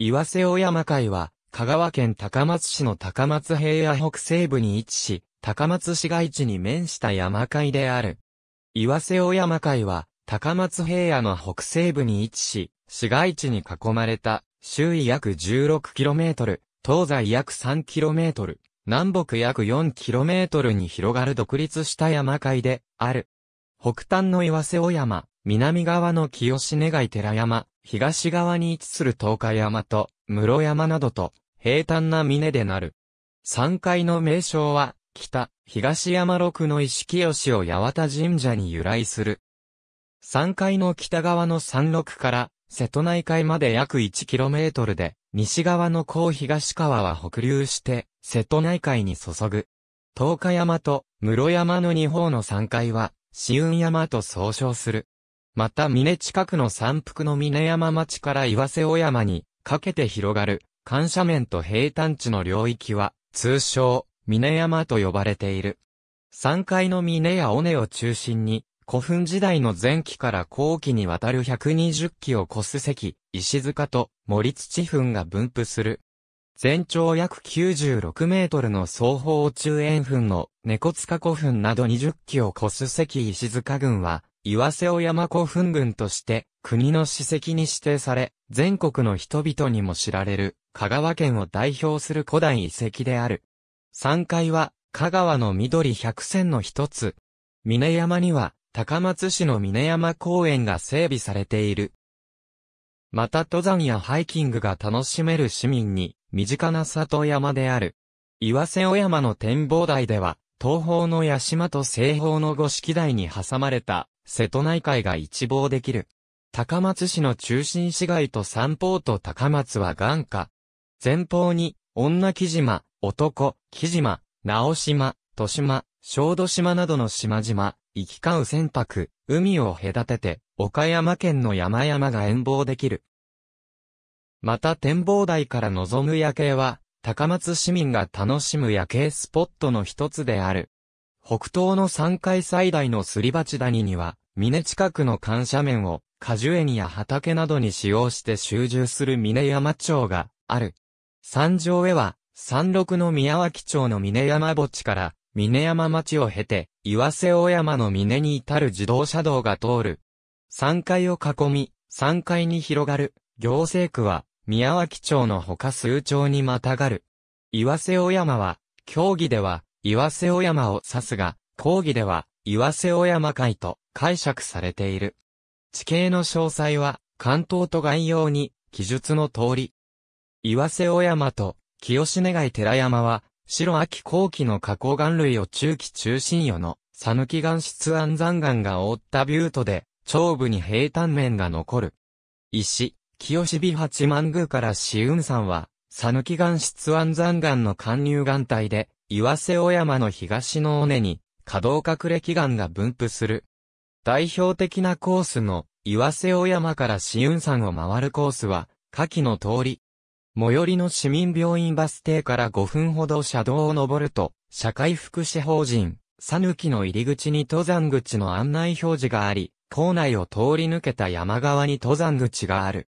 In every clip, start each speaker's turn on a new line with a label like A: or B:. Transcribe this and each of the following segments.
A: 岩瀬尾山会は、香川県高松市の高松平野北西部に位置し、高松市街地に面した山会である。岩瀬尾山会は、高松平野の北西部に位置し、市街地に囲まれた、周囲約 16km、東西約 3km、南北約 4km に広がる独立した山会である。北端の岩瀬尾山、南側の清根貝寺山、東側に位置する東海山と、室山などと、平坦な峰でなる。山階の名称は、北、東山六の石清を八幡神社に由来する。山階の北側の山麓から、瀬戸内海まで約 1km で、西側の甲東川は北流して、瀬戸内海に注ぐ。東海山と室山の二方の山階は、紫雲山と総称する。また峰近くの山腹の峰山町から岩瀬尾山にかけて広がる、関斜面と平坦地の領域は、通称、峰山と呼ばれている。山階の峰や尾根を中心に、古墳時代の前期から後期にわたる120基を越す石、石塚と森土墳が分布する。全長約96メートルの双方中円墳の猫塚古墳など20基を越す関石塚群は、岩瀬尾山古墳群として国の史跡に指定され、全国の人々にも知られる香川県を代表する古代遺跡である。3階は香川の緑百選の一つ。峰山には高松市の峰山公園が整備されている。また登山やハイキングが楽しめる市民に身近な里山である。岩瀬尾山の展望台では、東方の八島と西方の五色台に挟まれた瀬戸内海が一望できる。高松市の中心市街と三方と高松は眼下。前方に、女木島、男、木島、直島、豊島、小豆島などの島々、行き交う船舶、海を隔てて、岡山県の山々が遠望できる。また展望台から望む夜景は、高松市民が楽しむ夜景スポットの一つである。北東の3階最大のすり鉢谷には、峰近くの緩斜面を、果樹園や畑などに使用して集中する峰山町がある。山上へは、山麓の宮脇町の峰山墓地から、峰山町を経て、岩瀬大山の峰に至る自動車道が通る。3階を囲み、3階に広がる、行政区は、宮脇町のほか数町にまたがる。岩瀬尾山は、競技では、岩瀬尾山を指すが、講義では、岩瀬尾山会と解釈されている。地形の詳細は、関東と概要に、記述の通り。岩瀬尾山と、清志願寺山は、白秋後期の花崗岩類を中期中心与の、讃岐岩質安山岩が覆ったビュートで、頂部に平坦面が残る。石、清志美八幡宮から紫雲山は、讃岐岩質安山岩の貫入岩帯で、岩瀬尾山の東の尾根に、可動隠れ祈願が分布する。代表的なコースの、岩瀬尾山から紫雲山を回るコースは、下記の通り。最寄りの市民病院バス停から5分ほど車道を登ると、社会福祉法人、讃岐の入り口に登山口の案内表示があり、校内を通り抜けた山側に登山口がある。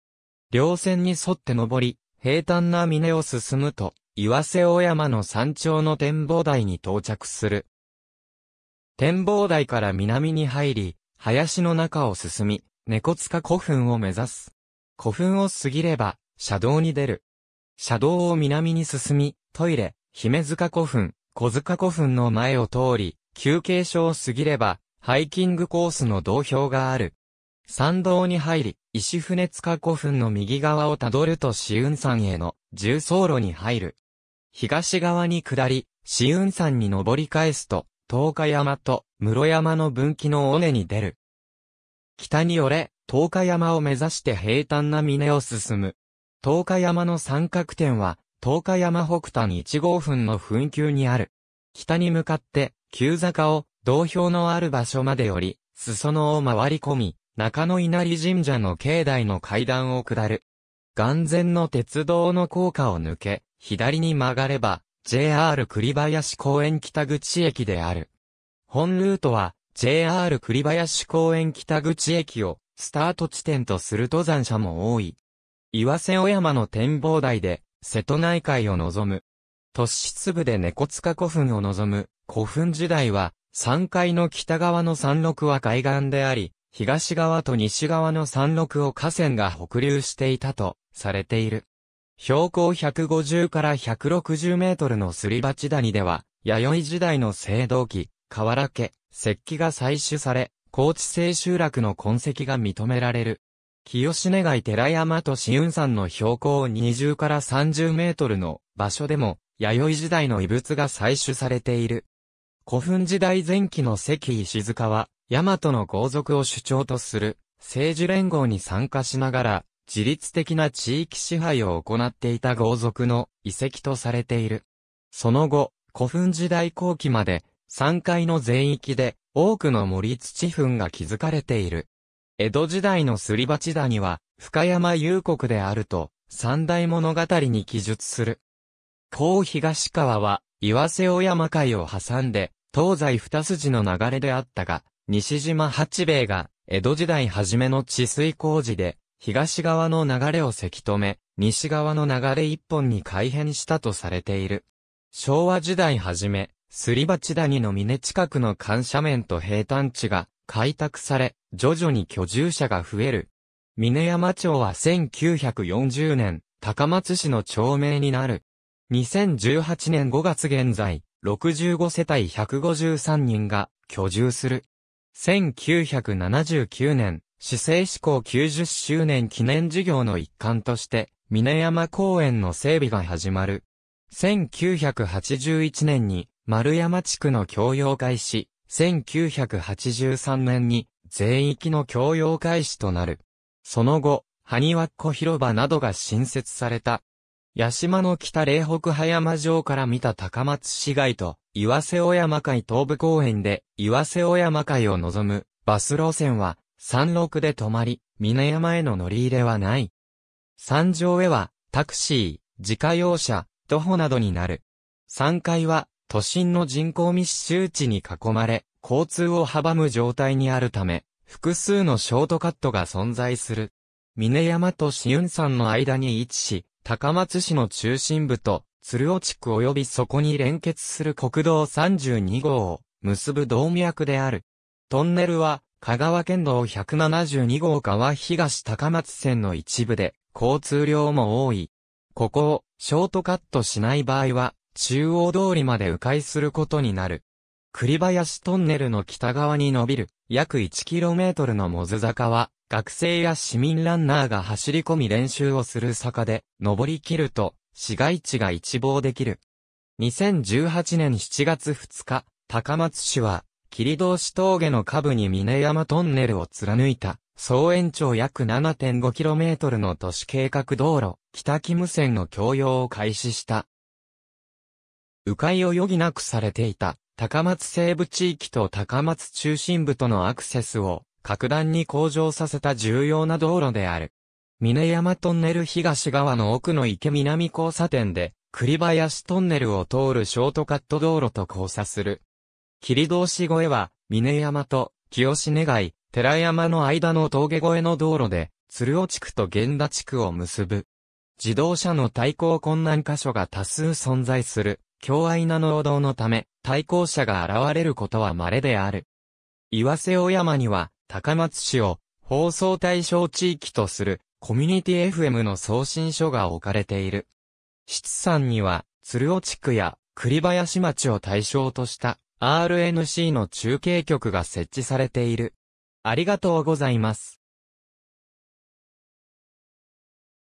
A: 稜線に沿って登り、平坦な峰を進むと、岩瀬大山の山頂の展望台に到着する。展望台から南に入り、林の中を進み、猫塚古墳を目指す。古墳を過ぎれば、車道に出る。車道を南に進み、トイレ、姫塚古墳、小塚古墳の前を通り、休憩所を過ぎれば、ハイキングコースの道標がある。参道に入り、石船塚古墳の右側をたどると紫雲山への重走路に入る。東側に下り、紫雲山に登り返すと、東海山と室山の分岐の尾根に出る。北に折れ、東海山を目指して平坦な峰を進む。東海山の三角点は、東海山北端1号墳の墳丘にある。北に向かって、急坂を、道標のある場所まで寄り、裾野を回り込み、中野稲荷神社の境内の階段を下る。眼前の鉄道の高架を抜け、左に曲がれば、JR 栗林公園北口駅である。本ルートは、JR 栗林公園北口駅を、スタート地点とする登山者も多い。岩瀬小山の展望台で、瀬戸内海を望む。突出部で猫塚古墳を望む古墳時代は、3階の北側の山麓は海岸であり、東側と西側の山麓を河川が北流していたとされている。標高150から160メートルのすり鉢谷では、弥生時代の青銅器、河原家、石器が採取され、高知清集落の痕跡が認められる。清根街寺山と新雲山の標高20から30メートルの場所でも、弥生時代の遺物が採取されている。古墳時代前期の石石塚は、ヤマトの豪族を主張とする政治連合に参加しながら、自律的な地域支配を行っていた豪族の遺跡とされている。その後、古墳時代後期まで、3階の全域で多くの森土墳が築かれている。江戸時代のすり鉢田には、深山幽国であると、三大物語に記述する。高東川は、岩瀬尾山海を挟んで、東西二筋の流れであったが、西島八兵衛が、江戸時代初めの治水工事で、東側の流れをせき止め、西側の流れ一本に改変したとされている。昭和時代初め、すり鉢谷の峰近くの緩斜面と平坦地が開拓され、徐々に居住者が増える。峰山町は1940年、高松市の町名になる。2018年5月現在、65世帯153人が居住する。1979年、市政施行90周年記念事業の一環として、峰山公園の整備が始まる。1981年に、丸山地区の共用開始、1983年に、全域の共用開始となる。その後、埴輪っ子広場などが新設された。八島の北霊北葉山城から見た高松市街と、岩瀬小山海東部公園で、岩瀬小山海を望む、バス路線は、山麓で止まり、峰山への乗り入れはない。山上へは、タクシー、自家用車、徒歩などになる。3階は、都心の人口密集地に囲まれ、交通を阻む状態にあるため、複数のショートカットが存在する。峰山と紫雲山の間に位置し、高松市の中心部と鶴尾地区及びそこに連結する国道32号を結ぶ動脈である。トンネルは、香川県道172号川東高松線の一部で、交通量も多い。ここを、ショートカットしない場合は、中央通りまで迂回することになる。栗林トンネルの北側に伸びる、約 1km のモズ坂は、学生や市民ランナーが走り込み練習をする坂で、登り切ると、市街地が一望できる。2018年7月2日、高松市は、霧通し峠の下部に峰山トンネルを貫いた、総延長約 7.5km の都市計画道路、北木無線の供用を開始した。迂回を余儀なくされていた、高松西部地域と高松中心部とのアクセスを、格段に向上させた重要な道路である。峰山トンネル東側の奥の池南交差点で、栗林トンネルを通るショートカット道路と交差する。霧通し越えは、峰山と清根街、寺山の間の峠越えの道路で、鶴尾地区と源田地区を結ぶ。自動車の対向困難箇所が多数存在する、強愛な農道のため、対向車が現れることは稀である。岩瀬尾山には、高松市を、放送対象地域とするコミュニティ FM の送信所が置かれている。七山には、鶴尾地区や栗林町を対象とした RNC の中継局が設置されている。ありがとうございます。